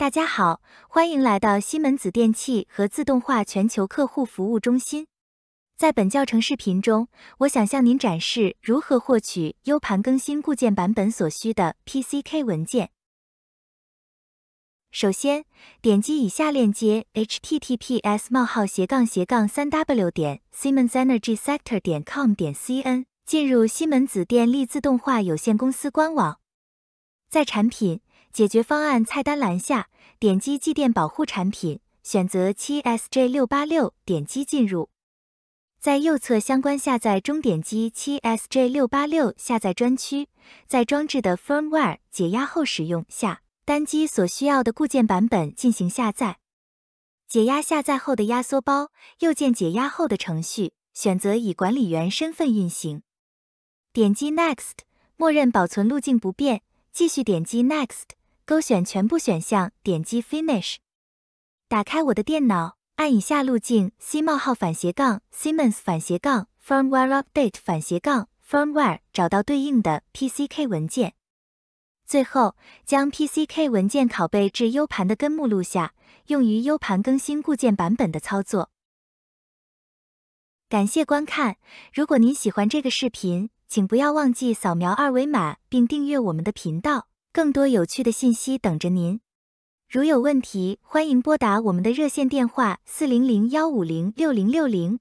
大家好，欢迎来到西门子电器和自动化全球客户服务中心。在本教程视频中，我想向您展示如何获取 U 盘更新固件版本所需的 PCK 文件。首先，点击以下链接 h t t p s w w 点 s i m e n s e n e r g y s e c t o r 点 c o m 点 c n 进入西门子电力自动化有限公司官网。在产品。解决方案菜单栏下，点击继电保护产品，选择七 SJ 六八六，点击进入。在右侧相关下载中点击七 SJ 六八六下载专区，在装置的 firmware 解压后使用下，单击所需要的固件版本进行下载。解压下载后的压缩包，右键解压后的程序，选择以管理员身份运行。点击 Next，默认保存路径不变，继续点击 Next。勾选全部选项，点击 Finish。打开我的电脑，按以下路径 C: 反斜杠 Siemens 反斜杠 Firmware Update 反斜杠 Firmware，找到对应的 PCK 文件。最后，将 PCK 文件拷贝至 U 盘的根目录下，用于 U 盘更新固件版本的操作。感谢观看，如果您喜欢这个视频，请不要忘记扫描二维码并订阅我们的频道。更多有趣的信息等着您，如有问题，欢迎拨打我们的热线电话四零零幺五零六零六零。